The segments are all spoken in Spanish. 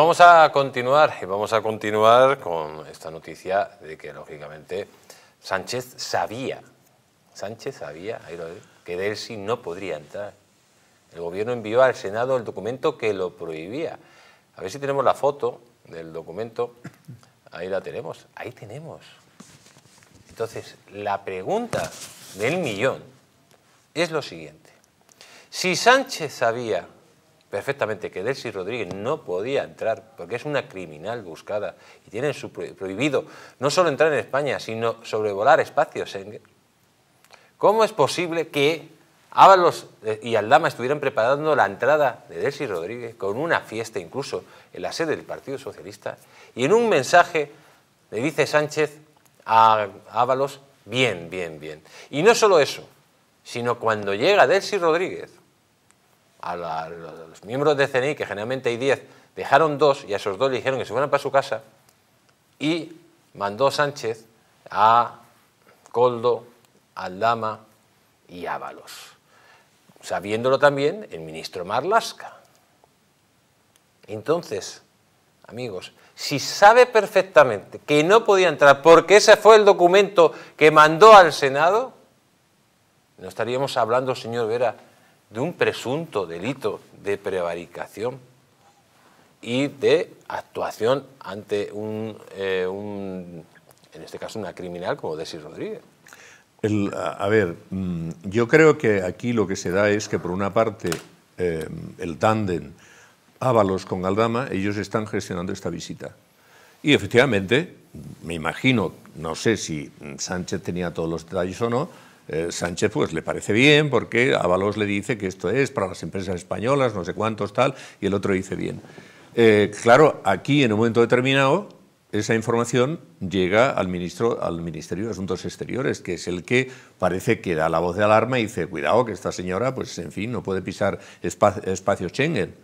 vamos a continuar vamos a continuar con esta noticia de que lógicamente Sánchez sabía, Sánchez sabía que Delsi no podría entrar. El gobierno envió al Senado el documento que lo prohibía. A ver si tenemos la foto del documento. Ahí la tenemos, ahí tenemos. Entonces, la pregunta del millón es lo siguiente. Si Sánchez sabía perfectamente que Delcy Rodríguez no podía entrar porque es una criminal buscada y tienen prohibido no solo entrar en España, sino sobrevolar espacios. ¿Cómo es posible que Ábalos eh, y Aldama estuvieran preparando la entrada de Delcy Rodríguez con una fiesta incluso en la sede del Partido Socialista y en un mensaje le dice Sánchez a Ábalos, bien, bien, bien. Y no solo eso, sino cuando llega Delcy Rodríguez a, los miembros de CNI, que generalmente hay 10, dejaron dos y a esos dos le dijeron que se fueran para su casa y mandó Sánchez a Coldo, Aldama y Ábalos, sabiéndolo también el ministro Marlasca. Entonces, amigos, si sabe perfectamente que no podía entrar porque ese fue el documento que mandó al Senado, no estaríamos hablando, señor Vera, de un presunto delito de prevaricación y de actuación ante un, eh, en este caso, una criminal como Desi Rodríguez. a ver, mm, yo creo que aquí lo que se da es que, por una parte, eh, el tándem Ábalos con Galdama, ellos están gestionando esta visita. Y efectivamente, me imagino, no sé si Sánchez tenía todos los detalles o no, eh, Sánchez pues le parece bien porque Avalos le dice que esto es para las empresas españolas, no sé cuántos tal, y el otro dice bien. Eh, claro, aquí en un momento determinado esa información llega al, ministro, al Ministerio de Asuntos Exteriores, que es el que parece que da la voz de alarma y dice, cuidado que esta señora, pues en fin, no puede pisar espacios Schengen.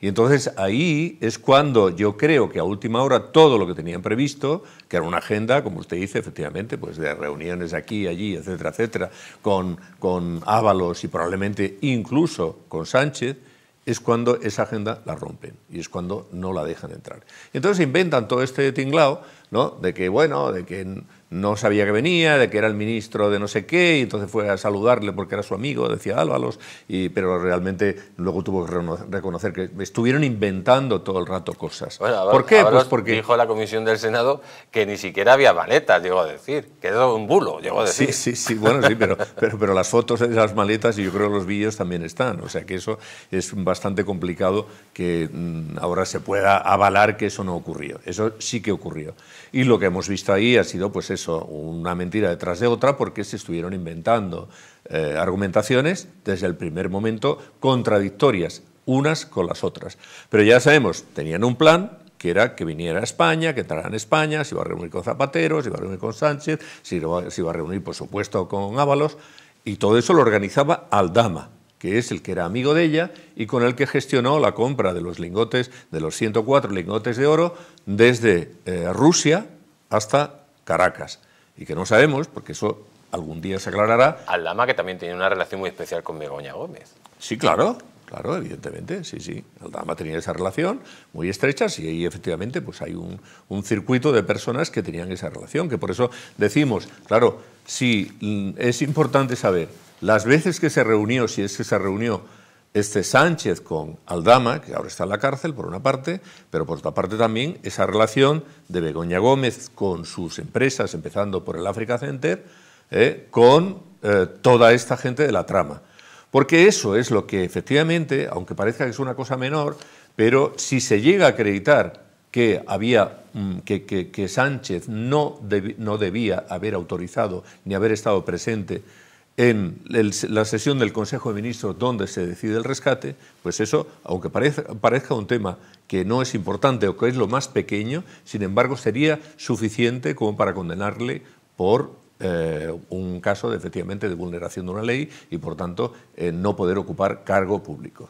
Y entonces ahí es cuando yo creo que a última hora todo lo que tenían previsto, que era una agenda, como usted dice, efectivamente, pues de reuniones aquí, allí, etcétera, etcétera, con, con Ábalos y probablemente incluso con Sánchez, es cuando esa agenda la rompen y es cuando no la dejan entrar. Entonces inventan todo este tinglao de que, bueno, de que no sabía que venía, de que era el ministro de no sé qué, y entonces fue a saludarle porque era su amigo, decía Álvalos, y, pero realmente luego tuvo que reconocer que estuvieron inventando todo el rato cosas. ¿Por qué? pues porque... dijo la comisión del Senado que ni siquiera había maletas, llegó a decir, que un bulo, llegó a decir. Sí, sí, sí, bueno, sí, pero, las fotos de esas maletas y yo creo los vídeos también están, o sea que eso es bastante complicado que mm, ahora se pueda avalar que eso no ocurrió, eso sí que ocurrió. Y lo que hemos visto ahí ha sido, pues eso, una mentira detrás de otra, porque se estuvieron inventando eh, argumentaciones desde el primer momento contradictorias unas con las otras. Pero ya sabemos, tenían un plan que era que viniera a España, que entrara en España, se iba a reunir con Zapatero, se iba a reunir con Sánchez, se iba, a reunir, por supuesto, con Ábalos, y todo eso lo organizaba Aldama que es el que era amigo de ella y con el que gestionó la compra de los lingotes, de los 104 lingotes de oro, desde eh, Rusia hasta Caracas. Y que no sabemos, porque eso algún día se aclarará. Al Dama, que también tenía una relación muy especial con Begoña Gómez. Sí, claro, claro, evidentemente, sí, sí. Dama tenía esa relación muy estrecha y ahí efectivamente pues hay un, un, circuito de personas que tenían esa relación, que por eso decimos, claro, si mm, es importante saber las veces que se reunió, si es que se reunió este Sánchez con Aldama, que ahora está en la cárcel por una parte, pero por otra parte también esa relación de Begoña Gómez con sus empresas, empezando por el África Center, eh, con eh, toda esta gente de la trama. Porque eso es lo que efectivamente, aunque parezca que es una cosa menor, pero si se llega a acreditar que, había, mm, que, Sánchez no debía haber autorizado ni haber estado presente en la sesión del Consejo de Ministros donde se decide el rescate, pues eso, aunque parezca, un tema que no es importante o que es lo más pequeño, sin embargo sería suficiente como para condenarle por eh, un caso efectivamente de vulneración de una ley y por tanto eh, no poder ocupar cargo público.